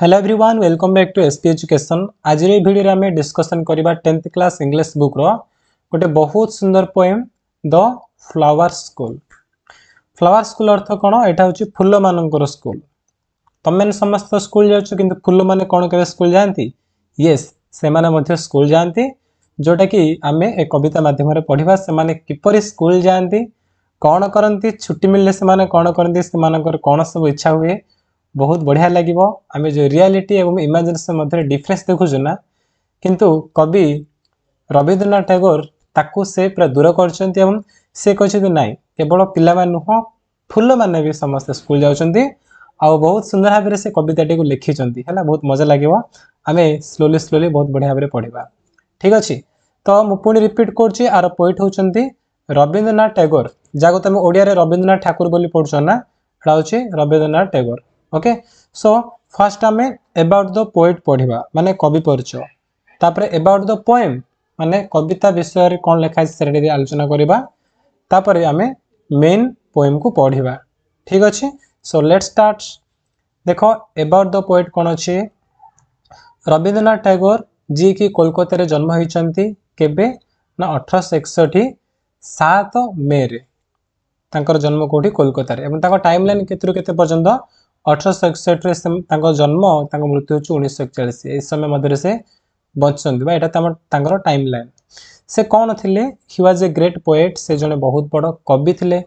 Hello everyone welcome back to S P education ଆଜିର ଏହି ଭିଡ଼ିଓରେ ଆମେ ଡିସ୍କସନ୍ କରିବା ଟେନ୍ଥ କ୍ଲାସ୍ ଇଂଲିଶ ବୁକ୍ର ଗୋଟେ ବହୁତ ସୁନ୍ଦର poem the flower school flower school ଅର୍ଥ କ'ଣ ଏଇଟା ହେଉଛି ଫୁଲମାନଙ୍କର ସ୍କୁଲ ତମେମାନେ ସମସ୍ତ ସ୍କୁଲ ଯାଉଛ କିନ୍ତୁ ଫୁଲମାନେ କ'ଣ କେବେ ସ୍କୁଲ ଯାଆନ୍ତି ୟେସ୍ ସେମାନେ ମଧ୍ୟ ସ୍କୁଲ ଯାଆନ୍ତି ଯେଉଁଟାକି ଆମେ ଏ କବିତା ମାଧ୍ୟମରେ ପଢ଼ିବା ସେମାନେ କିପରି ସ୍କୁଲ ଯାଆନ୍ତି କ'ଣ କରନ୍ତି ଛୁଟି ମିଳିଲେ ସେମାନେ କ'ଣ କରନ୍ତି ସେମାନଙ୍କର କ'ଣ ସବୁ ଇଚ୍ଛା ହୁଏ ବହୁତ ବଢ଼ିଆ ଲାଗିବ ଆମେ ଯେଉଁ ରିଆଲିଟି ଏବଂ ଇମାଜିନେସନ୍ ମଧ୍ୟରେ ଡିଫରେନ୍ସ ଦେଖୁଛୁ ନା କିନ୍ତୁ କବି ରବୀନ୍ଦ୍ରନାଥ ଟାଗୋର ତାକୁ ସେ ପୁରା ଦୂର କରିଛନ୍ତି ଏବଂ ସେ କହିଛନ୍ତି ନାହିଁ କେବଳ ପିଲାମାନେ ନୁହଁ ଫୁଲମାନେ ବି ସମସ୍ତେ ସ୍କୁଲ ଯାଉଛନ୍ତି ଆଉ ବହୁତ ସୁନ୍ଦର ଭାବରେ ସେ କବିତାଟିକୁ ଲେଖିଛନ୍ତି ହେଲା ବହୁତ ମଜା ଲାଗିବ ଆମେ ସ୍ଲୋଲି ସ୍ଲୋଲି ବହୁତ ବଢ଼ିଆ ଭାବରେ ପଢ଼ିବା ଠିକ୍ ଅଛି ତ ମୁଁ ପୁଣି ରିପିଟ୍ କରୁଛି ଆର ପୋଇଟ୍ ହେଉଛନ୍ତି ରବୀନ୍ଦ୍ରନାଥ ଟାଗୋର ଯାହାକୁ ତୁମେ ଓଡ଼ିଆରେ ରବୀନ୍ଦ୍ରନାଥ ଠାକୁର ବୋଲି ପଢ଼ୁଛ ନା ଏଇଟା ହେଉଛି Rabindranath Tagore okay so first ଆମେ ଏବାଉଟ୍ ଦ ପୋଏଟ୍ ପଢ଼ିବା ମାନେ କବି ପରିଚୟ ତାପରେ ଏବାଉଟ୍ ଦ ପୋଏମ୍ ମାନେ କବିତା ବିଷୟରେ କ'ଣ ଲେଖା ହେଇଛି ସେଇଟା ଟିକେ ଆଲୋଚନା କରିବା ତାପରେ ଆମେ ମେନ୍ ପୋଏମ୍କୁ ପଢ଼ିବା ଠିକ୍ ଅଛି ସୋ ଲେଟ୍ ଷ୍ଟାର୍ଟ ଦେଖ ଏବାଉଟ୍ ଦ ପୋଏଟ୍ କ'ଣ ଅଛି ରବୀନ୍ଦ୍ରନାଥ ଟାଗୋର ଯିଏକି କୋଲକାତାରେ ଜନ୍ମ ହୋଇଛନ୍ତି କେବେ ନା ଅଠରଶହ ଏକଷଠି ସାତ ମେରେ ତାଙ୍କର ଜନ୍ମ କେଉଁଠି କୋଲକାତାରେ ଏବଂ ତାଙ୍କ ଟାଇମ୍ ଲାଇନ୍ କେତେରୁ କେତେ ପର୍ଯ୍ୟନ୍ତ ଅଠରଶହ ଏକଷଠିରେ ତାଙ୍କ ଜନ୍ମ ତାଙ୍କ ମୃତ୍ୟୁ ହେଉଛି ଉଣେଇଶହ ଏକଚାଳିଶ ଏହି ସମୟ ମଧ୍ୟରେ ସେ ବଞ୍ଚିଛନ୍ତି ବା ଏଇଟା ତାଙ୍କର ଟାଇମ୍ ଲାଇନ୍ ସେ କ'ଣ ଥିଲେ he was a great poet ସେ ଜଣେ ବହୁତ ବଡ଼ କବି ଥିଲେ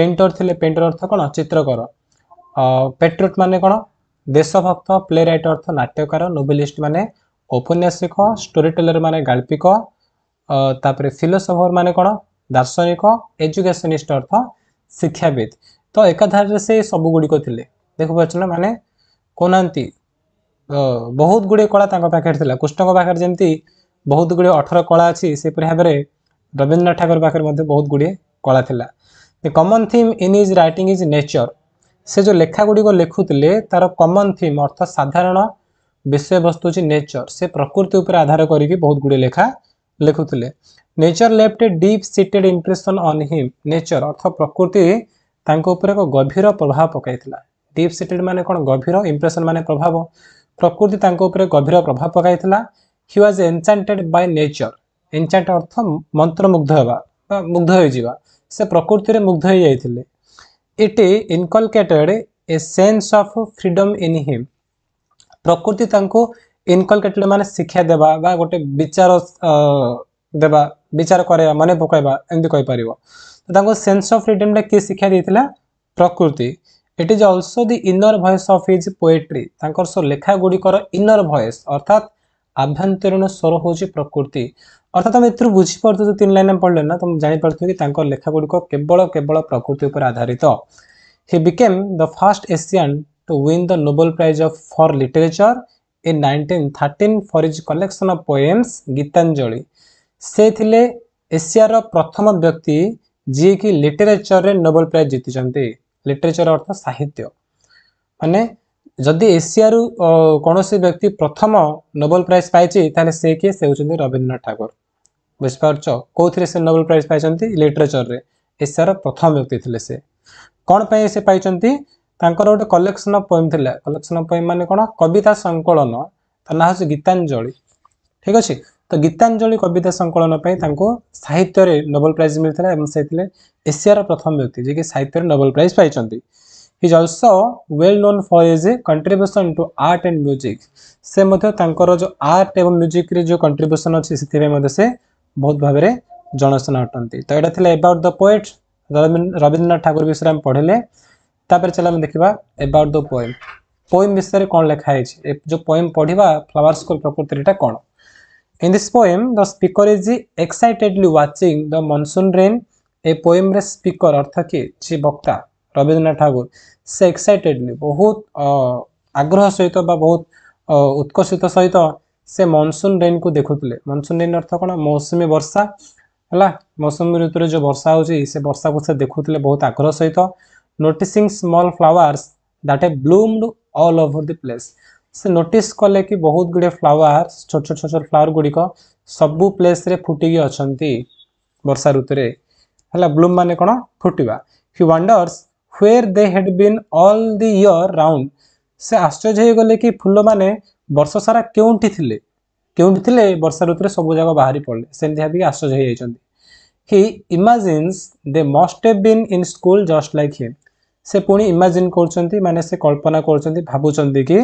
ପେଣ୍ଟର ଥିଲେ ପେଣ୍ଟର ଅର୍ଥ କ'ଣ ଚିତ୍ରକର ପେଟ୍ରୋଟ ମାନେ କ'ଣ ଦେଶଭକ୍ତ ପ୍ଲେ ରାଇଟ୍ ଅର୍ଥ ନାଟ୍ୟକାର ନୋଭେଲିଷ୍ଟ ମାନେ ଔପନ୍ୟାସିକ ଷ୍ଟୋରି ଟେଲର ମାନେ ଗାଳ୍ପିକ ତାପରେ ଫିଲୋସଫର ମାନେ କ'ଣ ଦାର୍ଶନିକ ଏଜୁକେସନିଷ୍ଟ ଅର୍ଥ ଶିକ୍ଷାବିତ୍ ତ ଏକାଧାରରେ ସେ ସବୁଗୁଡ଼ିକ ଥିଲେ ଦେଖିପାରୁଛ ନା ମାନେ କହୁନାହାନ୍ତି ବହୁତ ଗୁଡ଼ିଏ କଳା ତାଙ୍କ ପାଖରେ ଥିଲା କୃଷ୍ଣଙ୍କ ପାଖରେ ଯେମିତି ବହୁତ ଗୁଡ଼ିଏ ଅଠର କଳା ଅଛି ସେପରି ଭାବରେ ରବୀନ୍ଦ୍ରନାଥ ଠାକୁର ପାଖରେ ମଧ୍ୟ ବହୁତ ଗୁଡ଼ିଏ କଳା ଥିଲା the common theme in his writing is nature ସେ ଯେଉଁ ଲେଖା ଗୁଡ଼ିକ ଲେଖୁଥିଲେ ତାର କମନ୍ ଥିମ୍ ଅର୍ଥାତ୍ ସାଧାରଣ ବିଷୟବସ୍ତୁ ହେଉଛି ନେଚର୍ ସେ ପ୍ରକୃତି ଉପରେ ଆଧାର କରିକି ବହୁତ ଗୁଡ଼ିଏ ଲେଖା ଲେଖୁଥିଲେ nature left a deep seated impression on him nature ଅର୍ଥ ପ୍ରକୃତି ତାଙ୍କ ଉପରେ ଏକ ଗଭୀର ପ୍ରଭାବ ପକାଇଥିଲା ডিপ সিটেড মানে କ'ଣ ଗଭୀର ଇମ୍ପ୍ରେସନ୍ ମାନେ ପ୍ରଭାବ ପ୍ରକୃତି ତାଙ୍କ ଉପରେ ଗଭୀର ପ୍ରଭାବ ପକାଇଥିଲା he was enchanted by nature enchant ଅର୍ଥ ମନ୍ତ୍ରମୁଗ୍ଧ ହେବା ବା ମୁଗ୍ଧ ହୋଇଯିବା ସେ ପ୍ରକୃତିରେ ମୁଗ୍ଧ ହୋଇଯାଇଥିଲେ it inculcated a sense of freedom in him ପ୍ରକୃତି ତାଙ୍କୁ ଇନକଲକେଟେଡ୍ ମାନେ ଶିକ୍ଷା ଦେବା ବା ଗୋଟେ ବିଚାର ଦେବା ବିଚାର କରାଇବା ମନେ ପକାଇବା ଏମିତି କହିପାରିବ ତାଙ୍କୁ ସେନ୍ସ ଅଫ୍ ଫ୍ରିଡମ୍ଟା କିଏ ଶିକ୍ଷା ଦେଇଥିଲା ପ୍ରକୃତି it is also the inner voice of his poetry ତାଙ୍କର ସବୁ ଲେଖା ଗୁଡ଼ିକର ଇନର ଭଏସ୍ ଅର୍ଥାତ୍ ଆଭ୍ୟନ୍ତରୀଣ ସ୍ୱର ହେଉଛି ପ୍ରକୃତି ଅର୍ଥାତ୍ ତମେ ଏଥିରୁ ବୁଝିପାରୁଥିବ ଯେ ତିନି ଲାଇନ୍ ପଢ଼ିଲେ ନା ତମେ ଜାଣିପାରୁଥିବ କି ତାଙ୍କ ଲେଖା ଗୁଡ଼ିକ କେବଳ କେବଳ ପ୍ରକୃତି ଉପରେ ଆଧାରିତ he became the first Asian to win the Nobel prize of for literature in nineteen thirteen for his collection of poems Gitanjali ସେ ଥିଲେ ଏସିଆର ପ୍ରଥମ ବ୍ୟକ୍ତି ଯିଏକି ଲିଟରେଚରରେ ନୋବେଲ ପ୍ରାଇଜ୍ ଜିତିଛନ୍ତି ଲିଟରେଚର ଅର୍ଥ ସାହିତ୍ୟ ମାନେ ଯଦି ଏସିଆରୁ କୌଣସି ବ୍ୟକ୍ତି ପ୍ରଥମ ନୋବେଲ ପ୍ରାଇଜ୍ ପାଇଛି ତାହେଲେ ସେ କିଏ ସେ ହେଉଛନ୍ତି ରବୀନ୍ଦ୍ରନାଥ ଠାକୁର ବୁଝିପାରୁଛ କେଉଁଥିରେ ସେ ନୋବେଲ ପ୍ରାଇଜ୍ ପାଇଛନ୍ତି ଲିଟରେଚରରେ ଏସିଆର ପ୍ରଥମ ବ୍ୟକ୍ତି ଥିଲେ ସେ କ'ଣ ପାଇଁ ସେ ପାଇଛନ୍ତି ତାଙ୍କର ଗୋଟେ କଲେକ୍ସନ୍ ଅଫ୍ ପୋଏମ୍ ଥିଲା କଲେକ୍ସନ୍ ଅଫ୍ ପୋଏମ୍ ମାନେ କ'ଣ କବିତା ସଂକଳନ ତା ନାଁ ହେଉଛି ଗୀତାଞ୍ଜଳି ଠିକ୍ ଅଛି ତ ଗୀତାଞ୍ଜଳି କବିତା ସଂକଳନ ପାଇଁ ତାଙ୍କୁ ସାହିତ୍ୟରେ ନୋବେଲ ପ୍ରାଇଜ୍ ମିଳିଥିଲା ଏବଂ ସେ ଥିଲେ ଏସିଆର ପ୍ରଥମ ବ୍ୟକ୍ତି ଯିଏକି ସାହିତ୍ୟରେ ନୋବେଲ ପ୍ରାଇଜ୍ ପାଇଛନ୍ତି is also well known for his a contribution to art and music ସେ ମଧ୍ୟ ତାଙ୍କର ଯେଉଁ ଆର୍ଟ ଏବଂ ମ୍ୟୁଜିକ୍ରେ ଯେଉଁ କଣ୍ଟ୍ରିବ୍ୟୁସନ୍ ଅଛି ସେଥିପାଇଁ ମଧ୍ୟ ସେ ବହୁତ ଭାବରେ ଜଣାଶୁଣା ଅଟନ୍ତି ତ ଏଇଟା ଥିଲା about the poet Rabindranath Thakur ବିଷୟରେ ଆମେ ପଢ଼ିଲେ ତାପରେ ଚାଲ ଆମେ ଦେଖିବା ଏବାଉଟ୍ ଦ ପୋଏମ୍ ପୋଏମ୍ ବିଷୟରେ କ'ଣ ଲେଖା ହେଇଛି ଏ ଯେଉଁ ପୋଏମ୍ ପଢ଼ିବା ଫ୍ଲାୱାର ସ୍କୁଲ୍ ପ୍ରକୃତିଟା କ'ଣ In this poem, the speaker is excitedly watching the monsoon rain. ए पोएम रे स्पीकर अर्थ किए जी वक्ता रवीन्द्रनाथ ठाकुर से एक्साइटेडली बहुत आग्रह सहित बा बहुत ଉତ୍କର୍ଷିତ ସହିତ ସେ ମନସୁନ୍ ରେନ୍କୁ ଦେଖୁଥିଲେ ମନସୁନ୍ ରେନ୍ ଅର୍ଥ କ'ଣ ମୌସୁମୀ ବର୍ଷା ହେଲା ମୌସୁମୀ ଋତୁରେ ଯେଉଁ ବର୍ଷା ହେଉଛି ସେ ବର୍ଷାକୁ ସେ ଦେଖୁଥିଲେ ବହୁତ ଆଗ୍ରହ ସହିତ noticing small flowers that a bloomed all over the place से नोटिस कले कि बहुत गुड़े फ्लावर छोट छोट छोट फ्लावर गुड़िक सब प्लेस फुटिकी अच्छा बर्षा ऋतु है ब्लूम मान कौन फुटवा he wonders where they had been all the year round से आश्चर्य हो गले कि फुल मैंने वर्ष सारा के क्यों बर्षा ऋतु सब जगह बाहरी पड़े से आश्चर्य हो जाते he imagines they must have been in school just like him से पुणी इमाजिन कर कल्पना कर भाचं कि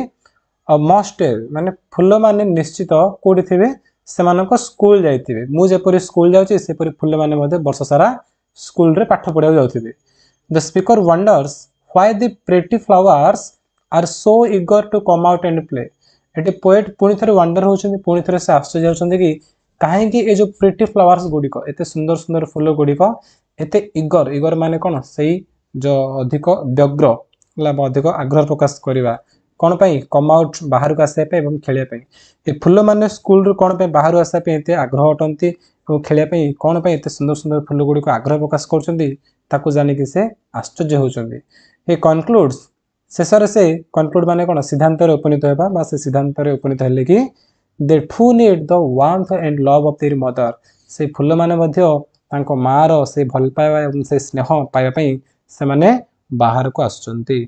ମଷ୍ଟ ମାନେ ଫୁଲମାନେ ନିଶ୍ଚିତ କେଉଁଠି ଥିବେ ସେମାନଙ୍କ ସ୍କୁଲ ଯାଇଥିବେ ମୁଁ ଯେପରି ସ୍କୁଲ ଯାଉଛି ସେପରି ଫୁଲମାନେ ମଧ୍ୟ ବର୍ଷ ସାରା ସ୍କୁଲରେ ପାଠ ପଢ଼ିବାକୁ ଯାଉଥିବେ the speaker wonders why the pretty flowers are so eager to come out and play ଏଠି ପୋଏଟ୍ ପୁଣି ଥରେ ୱାଣ୍ଡର ହେଉଛନ୍ତି ପୁଣି ଥରେ ସେ ଆଶ୍ଚର୍ଯ୍ୟ ହେଉଛନ୍ତି କି କାହିଁକି ଏ ଯେଉଁ ପ୍ରିଟି ଫ୍ଲାୱାର୍ସ ଗୁଡ଼ିକ ଏତେ ସୁନ୍ଦର ସୁନ୍ଦର ଫୁଲ ଗୁଡ଼ିକ ଏତେ ଇଗର ଇଗର ମାନେ କ'ଣ ସେଇ ଯେଉଁ ଅଧିକ ବ୍ୟଗ୍ର ହେଲା ଅଧିକ ଆଗ୍ରହ ପ୍ରକାଶ କରିବା କ'ଣ ପାଇଁ କମ୍ ଆଉଟ୍ ବାହାରକୁ ଆସିବା ପାଇଁ ଏବଂ ଖେଳିବା ପାଇଁ ଏ ଫୁଲମାନେ ସ୍କୁଲରୁ କ'ଣ ପାଇଁ ବାହାରୁ ଆସିବା ପାଇଁ ଏତେ ଆଗ୍ରହ ଅଟନ୍ତି ଏବଂ ଖେଳିବା ପାଇଁ କ'ଣ ପାଇଁ ଏତେ ସୁନ୍ଦର ସୁନ୍ଦର ଫୁଲଗୁଡ଼ିକୁ ଆଗ୍ରହ ପ୍ରକାଶ କରୁଛନ୍ତି ତାକୁ ଜାଣିକି ସେ ଆଶ୍ଚର୍ଯ୍ୟ ହେଉଛନ୍ତି ଏ କନକ୍ଲୁଡ୍ସ ଶେଷରେ ସେ କନକ୍ଲୁଡ୍ ମାନେ କ'ଣ ସିଦ୍ଧାନ୍ତରେ ଉପନୀତ ହେବା ବା ସେ ସିଦ୍ଧାନ୍ତରେ ଉପନୀତ ହେଲେ କି they too need the warmth and love of their mother ସେ ଫୁଲମାନେ ମଧ୍ୟ ତାଙ୍କ ମାଆର ସେ ଭଲ ପାଇବା ଏବଂ ସେ ସ୍ନେହ ପାଇବା ପାଇଁ ସେମାନେ ବାହାରକୁ ଆସୁଛନ୍ତି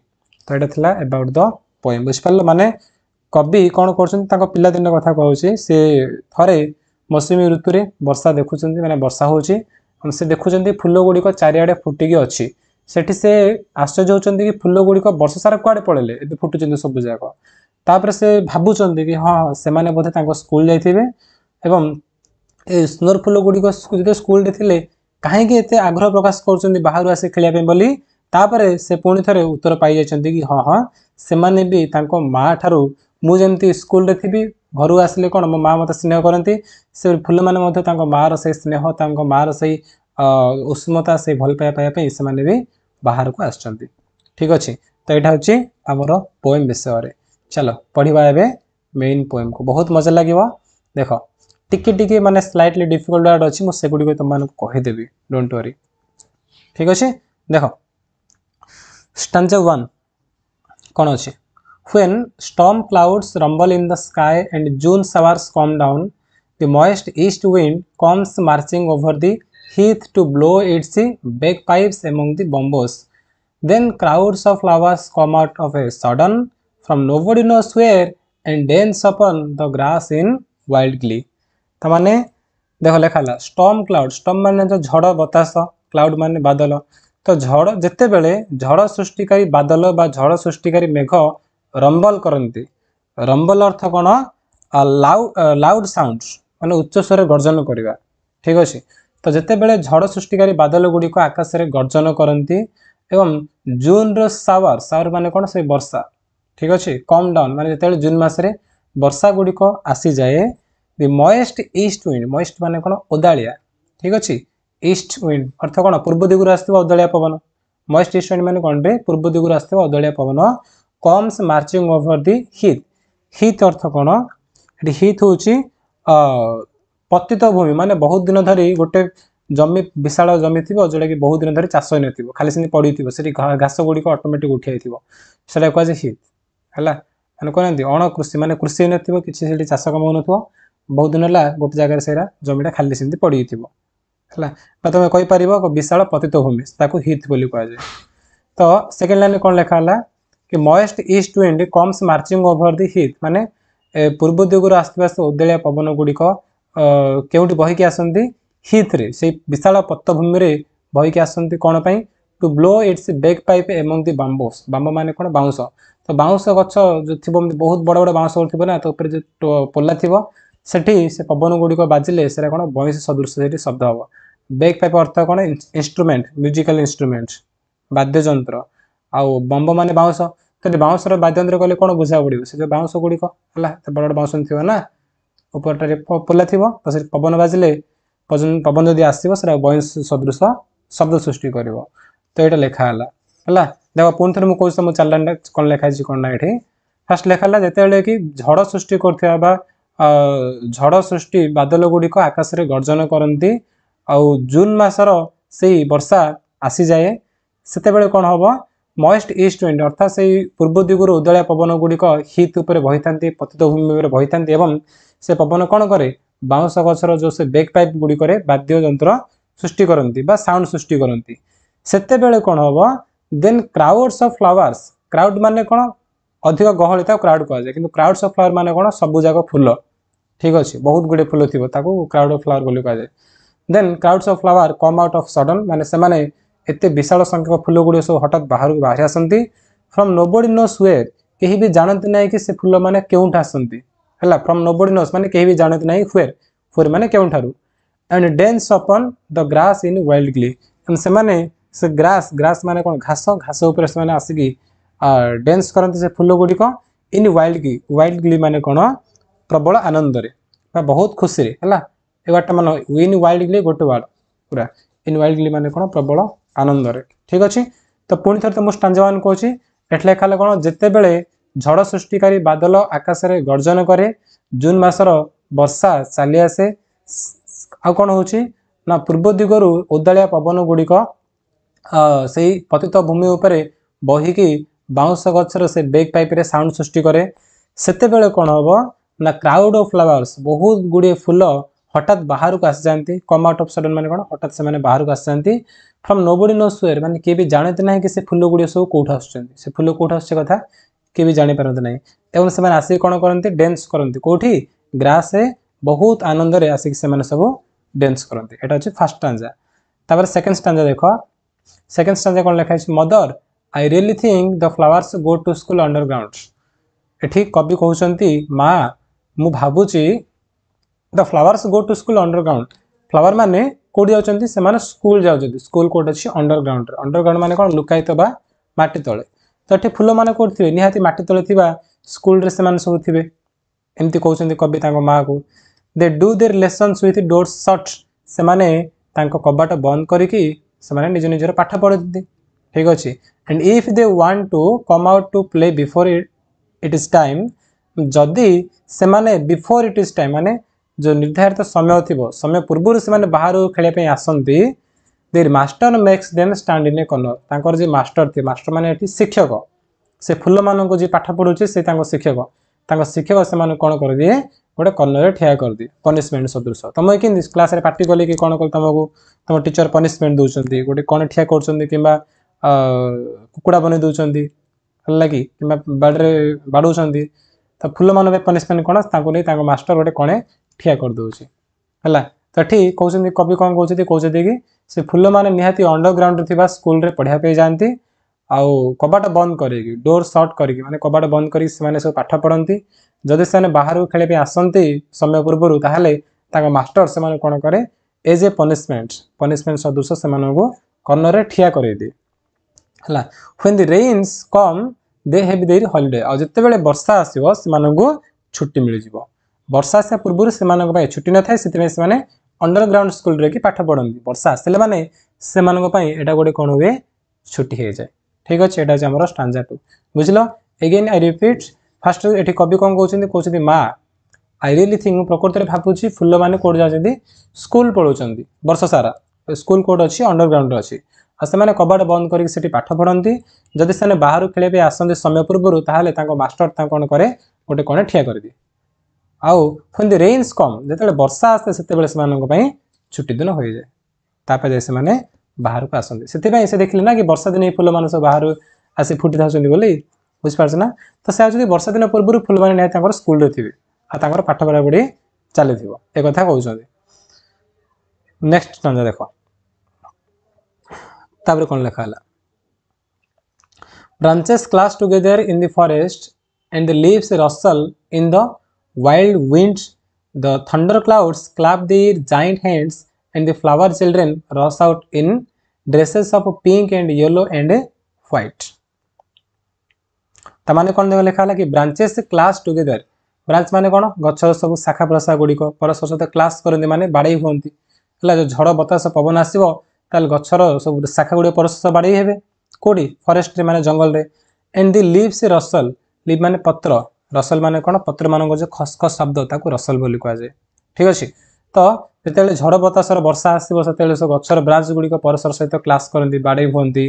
ତ ଏଇଟା ଥିଲା ଏବାଉଟ୍ ଦ পোଏମ୍ ବୁଝିପାରିଲ ମାନେ କବି କ'ଣ କରୁଛନ୍ତି ତାଙ୍କ ପିଲାଦିନ କଥା କହୁଛି ସେ ଥରେ ମୌସୁମୀ ଋତୁରେ ବର୍ଷା ଦେଖୁଛନ୍ତି ମାନେ ବର୍ଷା ହେଉଛି ସେ ଦେଖୁଛନ୍ତି ଫୁଲ ଗୁଡ଼ିକ ଚାରିଆଡ଼େ ଫୁଟିକି ଅଛି ସେଠି ସେ ଆଶ୍ଚର୍ଯ୍ୟ ହେଉଛନ୍ତି କି ଫୁଲ ଗୁଡ଼ିକ ବର୍ଷ ସାରା କୁଆଡ଼େ ପଳେଇଲେ ଏବେ ଫୁଟୁଛନ୍ତି ସବୁ ଯାକ ତାପରେ ସେ ଭାବୁଛନ୍ତି କି ହଁ ସେମାନେ ବୋଧେ ତାଙ୍କ ସ୍କୁଲ ଯାଇଥିବେ ଏବଂ ଏ ସୁନ୍ଦର ଫୁଲ ଗୁଡ଼ିକ ଯେତେବେଳେ ସ୍କୁଲରେ ଥିଲେ କାହିଁକି ଏତେ ଆଗ୍ରହ ପ୍ରକାଶ କରୁଛନ୍ତି ବାହାରୁ ଆସି ଖେଳିବା ପାଇଁ ବୋଲି तापर से पुणि थे उत्तर पाई कि हाँ हाँ से माने भी माँ ठार् मुझे स्कूल थी घर आसे कौन मो माँ मत स्नेह करती फूल मैंने माँ रही स्नेह माँ रही उष्मता से भल पाइबापी से मैंने भी बाहर को ठीक अच्छे तो यहाँ हूँ आमर पोएम विषय चलो पढ़वा एवं मेन पोएम को बहुत मजा लगे देख टिके टे मैंने स्लैटली डिफिकल्ट वार्ड अच्छी मुझे सेगुड़ी तुमको कहीदेवी डोंट वरी ठीक अच्छे देख स्टंजा वन कौन अच्छे when storm clouds rumble in the sky and June showers come down the moist east wind comes marching over the heath to blow its bagpipes among the bamboos then crowds of flowers come out of a sudden from nobody knows where and dance upon the grass in wild glee तो मैंने देख लेखाला स्टम cloud स्टम मान जो झड़ बतास cloud मान बादल ତ ଝଡ଼ ଯେତେବେଳେ ଝଡ଼ ସୃଷ୍ଟିକାରୀ ବାଦଲ ବା ଝଡ଼ ସୃଷ୍ଟିକାରୀ ମେଘ ରମ୍ବଲ କରନ୍ତି ରମ୍ବଲ ଅର୍ଥ କ'ଣ ଲାଉଡ୍ ସାଉଣ୍ଡସ୍ ମାନେ ଉଚ୍ଚ ସ୍ୱରରେ ଗର୍ଜନ କରିବା ଠିକ୍ ଅଛି ତ ଯେତେବେଳେ ଝଡ଼ ସୃଷ୍ଟିକାରୀ ବାଦଲ ଗୁଡ଼ିକ ଆକାଶରେ ଗର୍ଜନ କରନ୍ତି ଏବଂ ଜୁନ୍ର ସାୱାର ସାୱାର ମାନେ କ'ଣ ସେ ବର୍ଷା ଠିକ୍ ଅଛି କମ୍ ଡାଉନ୍ ମାନେ ଯେତେବେଳେ ଜୁନ୍ ମାସରେ ବର୍ଷା ଗୁଡ଼ିକ ଆସିଯାଏ the moist east wind moist ମାନେ କ'ଣ ଓଦାଳିଆ ଠିକ୍ ଅଛି ଇଷ୍ଟ ୱିଣ୍ଡ ଅର୍ଥ କ'ଣ ପୂର୍ବ ଦିଗରୁ ଆସୁଥିବା ଅଦଳିଆ ପବନ ମଏଷ୍ଟ ଇଷ୍ଟ ୱିଣ୍ଡ ମାନେ କ'ଣ ରେ ପୂର୍ବ ଦିଗରୁ ଆସୁଥିବା ଅଦଳିଆ ପବନ comes marching over the heath heath ଅର୍ଥ କ'ଣ ଏଠି ହିଥ୍ ହେଉଛି ପତିତ ଭୂମି ମାନେ ବହୁତ ଦିନ ଧରି ଗୋଟେ ଜମି ବିଶାଳ ଜମି ଥିବ ଯେଉଁଟାକି ବହୁତ ଦିନ ଧରି ଚାଷ ହେଇନଥିବ ଖାଲି ସେମିତି ପଡ଼ିଥିବ ସେଠି ଘାସ ଗୁଡ଼ିକ ଅଟୋମେଟିକ୍ ଉଠି ଯାଇଥିବ ସେଇଟା କୁହାଯାଏ ହିଟ୍ ହେଲା ମାନେ କୁହନ୍ତି ଅଣକୃଷି ମାନେ କୃଷି ହେଇନଥିବ କିଛି ସେଠି ଚାଷ କାମ ହେଉନଥିବ ବହୁତ ଦିନ ହେଲା ଗୋଟେ ଜାଗାରେ ସେଇଟା ଜମିଟା ଖାଲି ସେମିତି ପଡ଼ିଯାଇଥିବ है तुम्हें कहींपर विशा पतित भूमि हित बोली क्या तो सेकेंड लाइन कौन लिखाला कि moist east wind comes marching over the heath मानने पूर्व दिग्वर आसपास उदेलिया पवन गुड़िक केवटी बहिक आसती हित्रे से विशा पत्तभूमि बहिक आसती to blow its bagpipe among the bamboos bamboo मान कौन बाउँस तो बाउँश गच्छ जो थी बहुत बड़ बड़ बाउँस थी ना तो पोला थी से पवन गुड़िक बाजिले से कौन बईंश सदृश शब्द हाँ ବେକ୍ ପାଇପ୍ ଅର୍ଥ କ'ଣ ଇନଷ୍ଟ୍ରୁମେଣ୍ଟ ମ୍ୟୁଜିକାଲ ଇନଷ୍ଟ୍ରୁମେଣ୍ଟ ବାଦ୍ୟଯନ୍ତ୍ର ଆଉ ବମ୍ବ ମାନେ ବାଉଁଶ ତାହେଲେ ବାଉଁଶର ବାଦ୍ୟଯନ୍ତ୍ର କହିଲେ କ'ଣ ବୁଝା ପଡ଼ିବ ସେ ଯେଉଁ ବାଉଁଶ ଗୁଡ଼ିକ ହେଲା ବଡ଼ ବଡ଼ ବାଉଁଶ ଥିବ ନା ଉପରଟାରେ ପୋଲା ଥିବ ତ ସେ ପବନ ବାଜିଲେ ପବନ ଯଦି ଆସିବ ସେଟା ବୟସ ସଦୃଶ ଶବ୍ଦ ସୃଷ୍ଟି କରିବ ତ ଏଇଟା ଲେଖା ହେଲା ହେଲା ଦେଖ ପୁଣି ଥରେ ମୁଁ କହୁଛି ତମ ଚାଲାଣଟା କ'ଣ ଲେଖା ହେଇଛି କ'ଣ ନା ଏଠି ଫାର୍ଷ୍ଟ ଲେଖା ହେଲା ଯେତେବେଳେ କି ଝଡ଼ ସୃଷ୍ଟି କରୁଥିବା ବା ଝଡ଼ ସୃଷ୍ଟି ବାଦଲ ଗୁଡ଼ିକ ଆକାଶରେ ଗର୍ଜନ କରନ୍ତି ଆଉ ଜୁନ୍ ମାସର ସେଇ ବର୍ଷା ଆସିଯାଏ ସେତେବେଳେ କ'ଣ ହେବ ମଏଷ୍ଟ ଇଷ୍ଟ ୱିଣ୍ଡ ଅର୍ଥାତ୍ ସେଇ ପୂର୍ବ ଦିଗରୁ ଉଦଳିଆ ପବନ ଗୁଡ଼ିକ ହିଟ୍ ଉପରେ ବହିଥାନ୍ତି ପତିତ ଭୂମିରେ ବହିଥାନ୍ତି ଏବଂ ସେ ପବନ କ'ଣ କରେ ବାଉଁଶ ଗଛର ଯେଉଁ ସେ ବେକ୍ ପାଇପ୍ ଗୁଡ଼ିକରେ ବାଦ୍ୟଯନ୍ତ୍ର ସୃଷ୍ଟି କରନ୍ତି ବା ସାଉଣ୍ଡ ସୃଷ୍ଟି କରନ୍ତି ସେତେବେଳେ କ'ଣ ହେବ then crowds of flowers crowd ମାନେ କ'ଣ ଅଧିକ ଗହଳି ତାକୁ କ୍ରାଉଡ୍ କୁହାଯାଏ କିନ୍ତୁ କ୍ରାଉଡ୍ସ ଅଫ୍ ଫ୍ଲାୱାର ମାନେ କ'ଣ ସବୁଯାକ ଫୁଲ ଠିକ୍ ଅଛି ବହୁତ ଗୁଡ଼ିଏ ଫୁଲ ଥିବ ତାକୁ କ୍ରାଉଡ୍ ଅଫ୍ ଫ୍ଲାୱାର ବୋଲି କୁହାଯାଏ then crowds of flower come out of sudden ମାନେ ସେମାନେ ଏତେ ବିଶାଳ ସଂଖ୍ୟକ ଫୁଲଗୁଡ଼ିକ ସବୁ ହଠାତ୍ ବାହାରକୁ ବାହାରି ଆସନ୍ତି ଫ୍ରମ୍ ନୋବଡି ନୋସ୍ ୱେର୍ କେହି ବି ଜାଣନ୍ତି ନାହିଁ କି ସେ ଫୁଲମାନେ କେଉଁଠୁ ଆସନ୍ତି ହେଲା ଫ୍ରମ୍ ନୋବଡି ନୋସ୍ ମାନେ କେହି ବି ଜାଣନ୍ତି ନାହିଁ ହୁଏର୍ ହୁଏର୍ ମାନେ କେଉଁଠାରୁ and dance upon the grass in wild glee ସେମାନେ ସେ ଗ୍ରାସ୍ ଗ୍ରାସ୍ ମାନେ କ'ଣ ଘାସ ଘାସ ଉପରେ ସେମାନେ ଆସିକି ଡେନ୍ସ କରନ୍ତି ସେ ଫୁଲ ଗୁଡ଼ିକ in wild glee wild glee ମାନେ କ'ଣ ପ୍ରବଳ ଆନନ୍ଦରେ ବା ବହୁତ ଖୁସିରେ ହେଲା এগারোটা মান ୱିନ୍ ୱାଇଲ୍ଡଲି ଗୋଟେ ୱାର୍ଡ଼ ପୁରା ଇନ୍ ୱାଇଲ୍ଡଲି ମାନେ କ'ଣ ପ୍ରବଳ ଆନନ୍ଦରେ ଠିକ୍ ଅଛି ତ ପୁଣି ଥରେ ତ ମୁଁ ଷ୍ଟାଞ୍ଜୱାନ୍ କହୁଛି ଏଠି ଲେଖା ହେଲେ କ'ଣ ଯେତେବେଳେ ঝড় সৃষ্টিকারী বাদল আকাশে গর্জন করে জুন মাসর বর্ষা চালি আসে আণ হচ্ছে না পূর্ব দিগরু ওদাড়িয়া পবন গুড়িক সেই পতিত ভূমি উপরে বহিকি বাউঁশ গছর সে বেগ পাইপরে সাউন্ড সৃষ্টি করে সেতবে কোণ হব না ক্রাউড অফ ফ্লাওয়ার্স বহুত গুড়িয়ে ফুল হঠাৎ বাহারকু আসিযাতে কম আউট অফ সডন মানে কোণ হঠাৎ সে বাহারকু আসিযাতে ফ্রম নোবডি নোস ওয়ের মানে কে বি জাণতে না কি সে ফুলগুড়ি সব কোটি আসছেন সে ফুল কোটি আসছে কথা কে বি জাঁপারতে না এবং সে আসিক কোণ করতে ডেন্স করতে কোটি গ্রাসে ବହୁତ ଆନନ୍ଦରେ ଆସିକି ସେମାନେ ସବୁ ଡ୍ୟାନ୍ସ କରନ୍ତି ଏଇଟା ହେଉଛି ଫାର୍ଷ୍ଟ ଷ୍ଟାଞ୍ଜା ତାପରେ ସେକେଣ୍ଡ ଷ୍ଟାଞ୍ଜା ଦେଖ ସେକେଣ୍ଡ ଷ୍ଟାଞ୍ଜା କ'ଣ ଲେଖା ହେଇଛି mother I really think the flowers go to school underground ଏଠି କବି କହୁଛନ୍ତି ମା ମୁଁ ଭାବୁଛି the flowers go to school underground flower ମାନେ କୋଉଠି ଯାଉଛନ୍ତି ସେମାନେ ସ୍କୁଲ ଯାଉଛନ୍ତି ସ୍କୁଲ କୋଉଠି ଅଛି ଅଣ୍ଡରଗ୍ରାଉଣ୍ଡରେ ଅଣ୍ଡରଗ୍ରାଉଣ୍ଡ ମାନେ କ'ଣ ଲୁକାୟିତ ବା ମାଟି ତଳେ ତ ଏଠି ଫୁଲମାନେ କୋଉଠି ଥିବେ ନିହାତି ମାଟି ତଳେ ଥିବା ସ୍କୁଲରେ ସେମାନେ ସବୁ ଥିବେ ଏମିତି କହୁଛନ୍ତି କବି ତାଙ୍କ ମାଆକୁ they do their lessons with door shut ସେମାନେ ତାଙ୍କ କବାଟ ବନ୍ଦ କରିକି ସେମାନେ ନିଜ ନିଜର ପାଠ ପଢ଼ନ୍ତି ଠିକ୍ ଅଛି and if they want to come out to play before it it is time ଯଦି ସେମାନେ ବିଫୋର୍ ଇଟ୍ ଇଜ୍ ଟାଇମ୍ ମାନେ जो निर्धारित समय थो समय पूर्व से बाहर खेलने आसती the master makes them stand in a corner तर जी मास्टर थे मास्टर मैंने शिक्षक से फुल मान को जी पाठ पढ़ुचे से शिक्षक तर शिक्षक से कौन कर दिए गोटे कर्णर ठिया करदिए पनिशमेंट सदृश तुम कि क्लास पार्टी कले कि कौन कल तुमको तुम टीचर पनिशमेंट दौरान गोटे कौन ठिया कर कुकुड़ा बन दौरान है कि बाड़े बाड़ौं तो फुल मान पनिशमेंट कौन नहीं मास्टर गोटे कणे ଠିଆ କରିଦେଉଛି ହେଲା ତ ଏଠି କହୁଛନ୍ତି କବି କ'ଣ କହୁଛନ୍ତି କହୁଛନ୍ତି କି ସେ ଫୁଲମାନେ ନିହାତି ଅଣ୍ଡରଗ୍ରାଉଣ୍ଡରେ ଥିବା ସ୍କୁଲରେ ପଢ଼ିବା ପାଇଁ ଯାଆନ୍ତି ଆଉ କବାଟ ବନ୍ଦ କରିକି ଡୋର୍ ସର୍ଟ କରିକି ମାନେ କବାଟ ବନ୍ଦ କରିକି ସେମାନେ ସବୁ ପାଠ ପଢ଼ନ୍ତି ଯଦି ସେମାନେ ବାହାରକୁ ଖେଳିବା ପାଇଁ ଆସନ୍ତି ସମୟ ପୂର୍ବରୁ ତାହେଲେ ତାଙ୍କ ମାଷ୍ଟର ସେମାନଙ୍କୁ କ'ଣ କରେ ଏଜ୍ ଏ ପନିସମେଣ୍ଟ ପନିସମେଣ୍ଟ ସଦୃଶ ସେମାନଙ୍କୁ କର୍ଣ୍ଣରେ ଠିଆ କରେଇଦିଏ ହେଲା when the rains come they have their holiday ଆଉ ଯେତେବେଳେ ବର୍ଷା ଆସିବ ସେମାନଙ୍କୁ ଛୁଟି ମିଳିଯିବ ବର୍ଷା ଆସିବା ପୂର୍ବରୁ ସେମାନଙ୍କ ପାଇଁ ଛୁଟି ନଥାଏ ସେଥିପାଇଁ ସେମାନେ ଅଣ୍ଡରଗ୍ରାଉଣ୍ଡ ସ୍କୁଲ ଯାଇକି ପାଠ ପଢ଼ନ୍ତି ବର୍ଷା ଆସିଲେ ମାନେ ସେମାନଙ୍କ ପାଇଁ ଏଇଟା ଗୋଟେ କ'ଣ ହୁଏ ଛୁଟି ହେଇଯାଏ ଠିକ୍ ଅଛି ଏଇଟା ହେଉଛି ଆମର ଷ୍ଟାଞ୍ଜା ଟୁ ବୁଝିଲ ଏଗେନ୍ ଆଇ ରିପିଟ୍ ଫାଷ୍ଟ ଏଠି କବି କ'ଣ କହୁଛନ୍ତି କହୁଛନ୍ତି ମା ଆଇ ରିଏଲି ଥିଙ୍କ ମୁଁ ପ୍ରକୃତରେ ଭାବୁଛି ଫୁଲମାନେ କେଉଁଠି ଯାଉଛନ୍ତି ସ୍କୁଲ ପଳାଉଛନ୍ତି ବର୍ଷ ସାରା ସ୍କୁଲ କେଉଁଠି ଅଛି ଅଣ୍ଡରଗ୍ରାଉଣ୍ଡରେ ଅଛି ଆଉ ସେମାନେ କବାଟ ବନ୍ଦ କରିକି ସେଠି ପାଠ ପଢ଼ନ୍ତି ଯଦି ସେମାନେ ବାହାରୁ ଖେଳିବା ପାଇଁ ଆସନ୍ତି ସମୟ ପୂର୍ବରୁ ତାହେଲେ ତାଙ୍କ ମାଷ୍ଟର ତାଙ୍କୁ କ'ଣ କରେ ଗୋଟେ କ'ଣ ଠିଆ କରିଦିଏ ଆଉ ଫୋନ୍ ଦି ରେନ୍ସ କମ୍ ଯେତେବେଳେ ବର୍ଷା ଆସେ ସେତେବେଳେ ସେମାନଙ୍କ ପାଇଁ ଛୁଟି ଦିନ ହୋଇଯାଏ ତାପରେ ଯାଇ ସେମାନେ ବାହାରକୁ ଆସନ୍ତି ସେଥିପାଇଁ ସେ ଦେଖିଲେ ନା କି ବର୍ଷା ଦିନେ ଫୁଲମାନେ ସବୁ ବାହାରୁ ଆସି ଫୁଟି ଥାଉଛନ୍ତି ବୋଲି ବୁଝିପାରୁଛୁ ନା ତ ସେ ହେଉଛନ୍ତି ବର୍ଷା ଦିନ ପୂର୍ବରୁ ଫୁଲମାନେ ନିହାତି ତାଙ୍କର ସ୍କୁଲରେ ଥିବେ ଆଉ ତାଙ୍କର ପାଠ ପଢ଼ାପଢ଼ି ଚାଲିଥିବ ଏ କଥା କହୁଛନ୍ତି ନେକ୍ସଟ ନଞ୍ଜ ଦେଖ ତାପରେ କ'ଣ ଲେଖା ହେଲା branches class together in the forest and the leaves rustle in the wild winds, the thunderclouds clap their giant hands, and the flower children rush out in dresses of pink and yellow and white ताने कौन लिखा कि branches class together branch मैंने कौन गचर सब शाखा Prussia गुड़िक परस्पर सहित क्लास करती मैंने बाड़े हूँ है झड़ बतास पवन आसो ताल सब शाखा गुड परस्पर बाड़े कौटी फरेस्ट मैंने जंगल and the leaves rustle leaf मान पत्र ରସଲ ମାନେ କ'ଣ ପତ୍ରମାନଙ୍କ ଯେଉଁ ଖସଖସ ଶବ୍ଦ ତାକୁ ରସଲ ବୋଲି କୁହାଯାଏ ଠିକ୍ ଅଛି ତ ଯେତେବେଳେ ଝଡ଼ ବତାସର ବର୍ଷା ଆସିବ ସେତେବେଳେ ସବୁ ଗଛର ବ୍ରାଞ୍ଚ ଗୁଡ଼ିକ ପରସ୍ପର ସହିତ କ୍ଲାସ୍ କରନ୍ତି ବାଡ଼େଇ ହୁଅନ୍ତି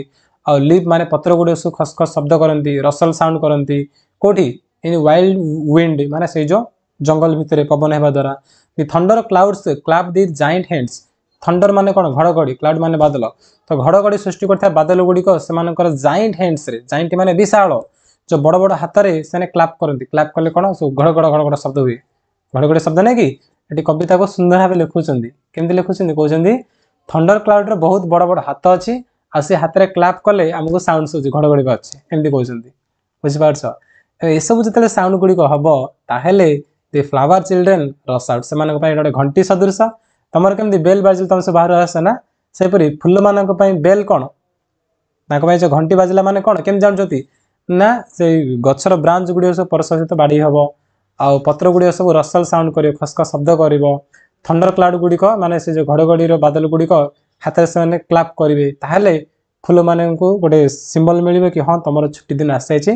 ଆଉ ଲିଭ୍ ମାନେ ପତ୍ର ଗୁଡ଼ିକ ସବୁ ଖସଖସ ଶବ୍ଦ କରନ୍ତି ରସଲ ସାଉଣ୍ଡ କରନ୍ତି କେଉଁଠି ଇନ୍ ୱାଇଲ୍ଡ ୱିଣ୍ଡ ମାନେ ସେଇ ଯେଉଁ ଜଙ୍ଗଲ ଭିତରେ ପବନ ହେବା ଦ୍ୱାରା the thunder clouds clap the giant hands thunder ମାନେ କ'ଣ ଘଡ଼ଘଡ଼ି କ୍ଲାଉଡ୍ ମାନେ ବାଦଲ ତ ଘଡ଼ଘଡ଼ି ସୃଷ୍ଟି କରିଥିବା ବାଦଲ ଗୁଡ଼ିକ ସେମାନଙ୍କର ଜାଏଣ୍ଟ ହ୍ୟାଣ୍ଡସରେ ଜାଏଣ୍ଟ ମାନେ ବିଶାଳ जो बड़ बड़ हाथ से क्लाप करती क्लाप कले कौन सब घड़ घड़ घड़ घड़ शब्द हुए घड़ घड़ शब्द ना कि कविता को सुंदर भाव लिखुं केमी लिखुं कहते थंडर क्लाउड्र बहुत बड़ बड़ हाथ अच्छी आ सी हाथ क्लाप कले आमको साउंड शो घड़घड़ी पार्टी एमती कहते बुझिपारस ଏସବୁ ଯେତେବେଳେ ସାଉଣ୍ଡ ଗୁଡ଼ିକ ହେବ ତାହେଲେ the flower children rush out ସେମାନଙ୍କ ପାଇଁ ଗୋଟେ ଘଣ୍ଟି ସଦୃଶ ତମର କେମିତି ବେଲ୍ ବାଜିଲେ ତମେ ସବୁ ବାହାରୁ ଆସେ ନା ସେହିପରି ଫୁଲମାନଙ୍କ ପାଇଁ ବେଲ୍ କ'ଣ ତାଙ୍କ ପାଇଁ ଯେଉଁ ଘଣ୍ଟି ବାଜିଲା ମାନେ ନା ସେଇ ଗଛର ବ୍ରାଞ୍ଚ ଗୁଡ଼ିକ ସବୁ ପରସ୍ପର ସହିତ ବାଡ଼ି ହେବ ଆଉ ପତ୍ର ଗୁଡ଼ିକ ସବୁ ରସଲ ସାଉଣ୍ଡ କରିବ ଖସଖ ଶବ୍ଦ କରିବ ଥଣ୍ଡର କ୍ଲାଉଡ଼ ଗୁଡ଼ିକ ମାନେ ସେ ଯେଉଁ ଘଡ଼ଘଡ଼ିର ବାଦଲ ଗୁଡ଼ିକ ହାତରେ ସେମାନେ କ୍ଲାପ୍ କରିବେ ତାହେଲେ ଫୁଲମାନଙ୍କୁ ଗୋଟେ ସିମ୍ବଲ ମିଳିବ କି ହଁ ତମର ଛୁଟି ଦିନ ଆସିଯାଇଛି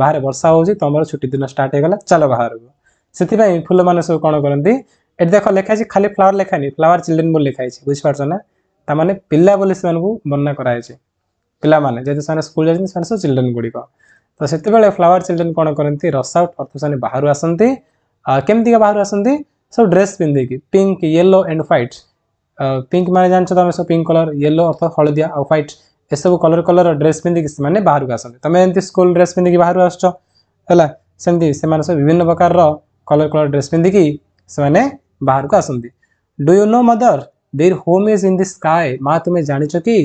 ବାହାରେ ବର୍ଷା ହେଉଛି ତମର ଛୁଟି ଦିନ ଷ୍ଟାର୍ଟ ହେଇଗଲା ଚାଲ ବାହାରକୁ ସେଥିପାଇଁ ଫୁଲମାନେ ସବୁ କ'ଣ କରନ୍ତି ଏଠି ଦେଖ ଲେଖାହେଇଛି ଖାଲି ଫ୍ଲାୱାର ଲେଖାନି ଫ୍ଲାୱାର ଚିଲ୍ଡ୍ରେନ୍ ବୋଲି ଲେଖାହେଇଛି ବୁଝିପାରୁଛ ନା ତାମାନେ ପିଲା ବୋଲି ସେମାନଙ୍କୁ ବର୍ଣ୍ଣନା କରାହେଇଛି ପିଲାମାନେ ଯେହେତୁ ସେମାନେ ସ୍କୁଲ ଯାଇଛନ୍ତି ସେମାନେ ସବୁ ଚିଲ୍ଡ୍ରେନ୍ ଗୁଡ଼ିକ तो से बेले फ्लावर चिल्ड्रेन कौन करती रस आउट अर्थसानी बाहर आसती के का बाहर आसती सब ड्रेस पिंधिकी pink yellow and white pink मैंने जान तुम सब पिंक कलर येलो अर्थ हलदिया और ह्वैट ये सब कलर कलर ड्रेस पिंधिक से बाहर को आसती तुम एम स्कूल ड्रेस पिंधिक बाहर आसमी से विभिन्न प्रकार कलर कलर ड्रेस पिंधिकी से बाहर को आसती do you know mother their home is in the sky माँ तुम्हें जाच कि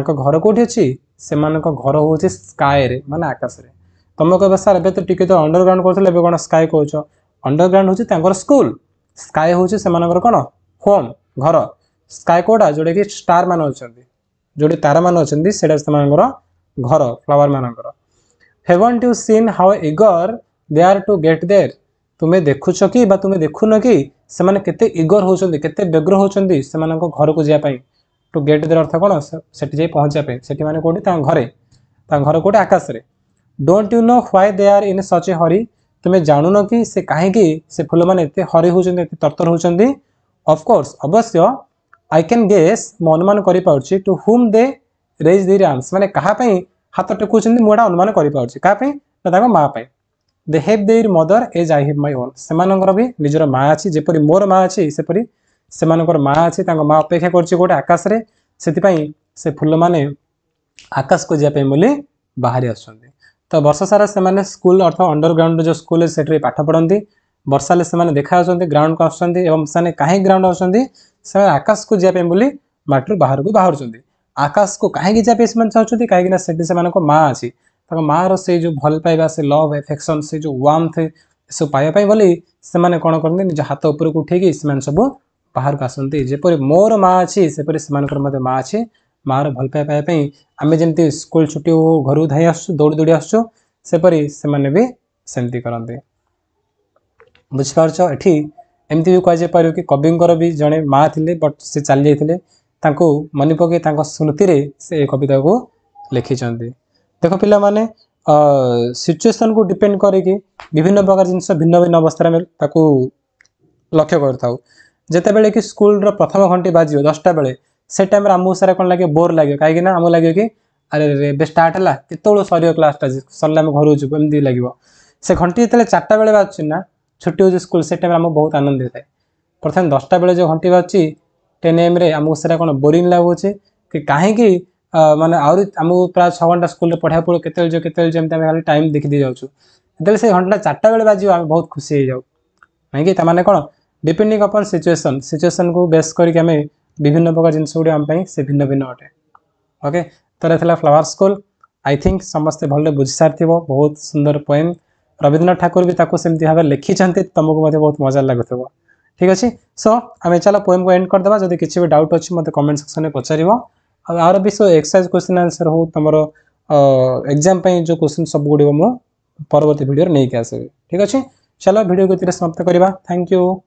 घर कौटी अच्छी से घर हो स्काये मान आकाश में तुम कह सर ए टे तो अंडरग्राउंड कौन स्काय कौ अंडरग्राउंड हूँ स्कूल स्काय हूँ से कौन होम घर स्काय कौटा जोटा कि स्टार मान अच्छा जो तार मान अच्छा से घर फ्लावर मान haven't you seen how eager they are to get there तुम्हें देखु कि तुम्हें देखुन किगर होते व्यग्र होती घर को जीप ଟୁ ଗେଟ୍ ଦେର ଅର୍ଥ କ'ଣ ସେଠି ଯାଇ ପହଞ୍ଚିବା ପାଇଁ ସେଠି ମାନେ କେଉଁଠି ତାଙ୍କ ଘରେ ତାଙ୍କ ଘର କେଉଁଠି ଆକାଶରେ don't you know why they are in such a hurry ତୁମେ ଜାଣୁନ କି ସେ କାହିଁକି ସେ ଫୁଲମାନେ ଏତେ ହରି ହେଉଛନ୍ତି ଏତେ ତରତର ହେଉଛନ୍ତି ଅଫକୋର୍ସ ଅବଶ୍ୟ ଆଇ କ୍ୟାନ୍ ଗେସ୍ ମୁଁ ଅନୁମାନ କରିପାରୁଛି to whom they raise their arms ମାନେ କାହା ପାଇଁ ହାତ ଟେକୁଛନ୍ତି ମୁଁ ଏଇଟା ଅନୁମାନ କରିପାରୁଛି କାହା ପାଇଁ ନା ତାଙ୍କ ମା ପାଇଁ they have their mother as I have my own ସେମାନଙ୍କର ବି ନିଜର ମା ଅଛି ଯେପରି ମୋର ମା ଅଛି ସେପରି से माँ अच्छी माँ अपेक्षा कर आकाशे से फूल मैंने आकाश को जीप बाहरी आस तो बर्ष सारा से स्कूल अर्थ अंडरग्राउंड जो स्कूल से पाठ पढ़ती बर्षा से देखा चाहते ग्राउंड को आसने कहीं ग्राउंड आस आकाश को जीप मटर बाहर को बाहर आकाश को कहीं जाए चाहते कहीं से माँ अच्छी माँ रही जो भल पाइबा से लव एफेक्शन से जो वार्म सब पाइबापी से कौन करते निज हाथ उपरको उठे से सब बाहर बाहरक आसपर मोर माँ अच्छी सेपरी से माँ अच्छे माँ भल पाइबापी आम जमी स्कूल छुट्टी हो घर धाई आस दौड़ दौड़ आसचु सेपरी से सेमती करते बुझिपी एमती भी कहुए कि कवि भी जड़े माँ थी बट सी चल जाइए मन पक स्मृति से कविता को लिखिंट देख पाने सिचुएसन को डिपेड करके विभिन्न प्रकार जिन भिन्न भिन्न अवस्था लक्ष्य कर ଯେତେବେଳେ କି ସ୍କୁଲର ପ୍ରଥମ ଘଣ୍ଟି ବାଜିବ ଦଶଟା ବେଳେ ସେ ଟାଇମ୍ରେ ଆମକୁ ସାରା କ'ଣ ଲାଗିବ ବୋର୍ ଲାଗିବ କାହିଁକି ନା ଆମକୁ ଲାଗିବ କି ଆରେ ଏବେ ଷ୍ଟାର୍ଟ ହେଲା କେତେବେଳେ ସରିବ କ୍ଲାସ୍ଟା ସରିଲେ ଆମେ ଘରକୁ ଯିବୁ ଏମିତି ଲାଗିବ ସେ ଘଣ୍ଟି ଯେତେବେଳେ ଚାରିଟା ବେଳେ ବାଜୁଛି ନା ଛୁଟି ହେଉଛି ସ୍କୁଲ ସେ ଟାଇମ୍ରେ ଆମକୁ ବହୁତ ଆନନ୍ଦ ଦେଇଥାଏ ପ୍ରଥମେ ଦଶଟା ବେଳେ ଯେଉଁ ଘଣ୍ଟି ବାଜୁଛି ଟେନ୍ ଏମ୍ରେ ଆମକୁ ସେଟା କ'ଣ ବୋରିଂ ଲାଗୁଛି କି କାହିଁକି ମାନେ ଆହୁରି ଆମକୁ ପ୍ରାୟ ଛଅ ଘଣ୍ଟା ସ୍କୁଲରେ ପଢ଼ିବାକୁ ପଡ଼ିବ କେତେବେଳେ ଯେଉଁ କେତେବେଳେ ଯେମିତି ଆମେ ଖାଲି ଟାଇମ୍ ଦେଖି ଦେଇଯାଉଛୁ ଯେତେବେଳେ ସେ ଘଣ୍ଟାଟା ଚାରିଟା ବେଳେ ବାଜିବ ଆମେ ବହୁତ ଖୁସି ହେଇଯାଉ କାହିଁକି ତାମାନେ କ'ଣ डिपेंडिंग अपन सिचुएसन सिचुएसन को बेस करके विभिन्न प्रकार जिन गुड़ापाई से भिन्न भिन्न अटे ओके तो यह फ्लावर स्कूल आई थिंक समस्ते भले बुझी सारी बहुत सुंदर पोएम रवींद्रनाथ ठाकुर भी ताको सेमती भाव लिखी तुमको मत बहुत मजा लगुव ठीक अच्छे सो आम चल पोएम को एंड करदे जब किसी भी डाउट अच्छे मतलब कमेंट सेक्शन में पचार आर भी सो एक्सरसाइज क्वेश्चन आंसर हो तुम एक्जाम जो क्वेश्चन सब गुड़ी मुझे परवर्त भिडर नहीं आसवि ठीक अच्छे चलो भिडियो को समाप्त करवा थैंक यू